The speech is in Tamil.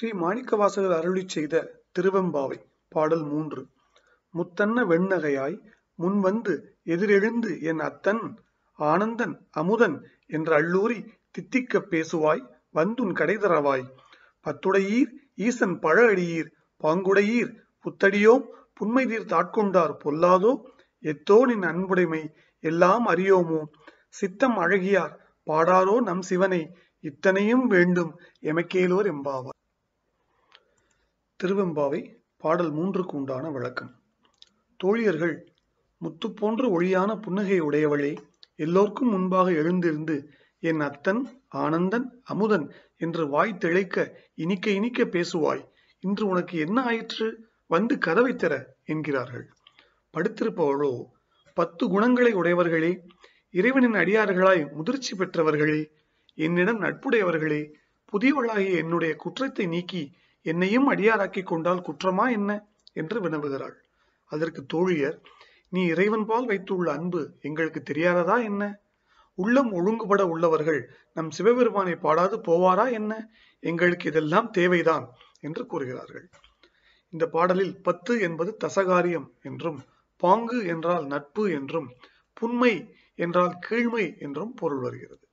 ஸ்ரீ மாணிக்கவாசகர் அருளி செய்த திருவெம்பாவை பாடல் மூன்று முத்தன்ன வெண்ணகையாய் முன்வந்து எதிரெழுந்து என் அத்தன் ஆனந்தன் அமுதன் என்ற அள்ளூரி தித்திக்க பேசுவாய் வந்துன் கடைதரவாய் பத்துடையீர் ஈசன் பழ அடியீர் பாங்குடையீர் புத்தடியோம் புண்மை தீர் தாட்கொண்டார் பொல்லாதோ எத்தோ நின் அன்புடைமை எல்லாம் அறியோமோ சித்தம் அழகியார் பாடாரோ நம் சிவனை இத்தனையும் வேண்டும் எமக்கேலோர் எம்பாவார் திருவெம்பாவை பாடல் மூன்றுக்கு உண்டான விளக்கம் தோழியர்கள் முத்து போன்ற ஒளியான புன்னகை உடையவளே எல்லோர்க்கும் முன்பாக எழுந்திருந்து என் அத்தன் ஆனந்தன் அமுதன் என்று வாய் திளைக்க இனிக்க இனிக்க பேசுவாய் இன்று உனக்கு என்ன ஆயிற்று வந்து கதவை தர என்கிறார்கள் படுத்திருப்பவளோ பத்து குணங்களை உடையவர்களே இறைவனின் அடியார்களாய் முதிர்ச்சி பெற்றவர்களே என்னிடம் நட்புடையவர்களே புதியவளாகிய என்னுடைய குற்றத்தை நீக்கி என்னையும் அடியாராக்கிக் கொண்டால் குற்றமா என்ன என்று வினவுகிறாள் அதற்கு தோழியர் நீ இறைவன்பால் வைத்துள்ள அன்பு எங்களுக்கு தெரியாததா என்ன உள்ளம் ஒழுங்குபட உள்ளவர்கள் நம் சிவபெருமானை பாடாது போவாரா என்ன எங்களுக்கு இதெல்லாம் தேவைதான் என்று கூறுகிறார்கள் இந்த பாடலில் பத்து என்பது தசகாரியம் என்றும் பாங்கு என்றால் நட்பு என்றும் புண்மை என்றால் கீழ்மை என்றும் பொருள் வருகிறது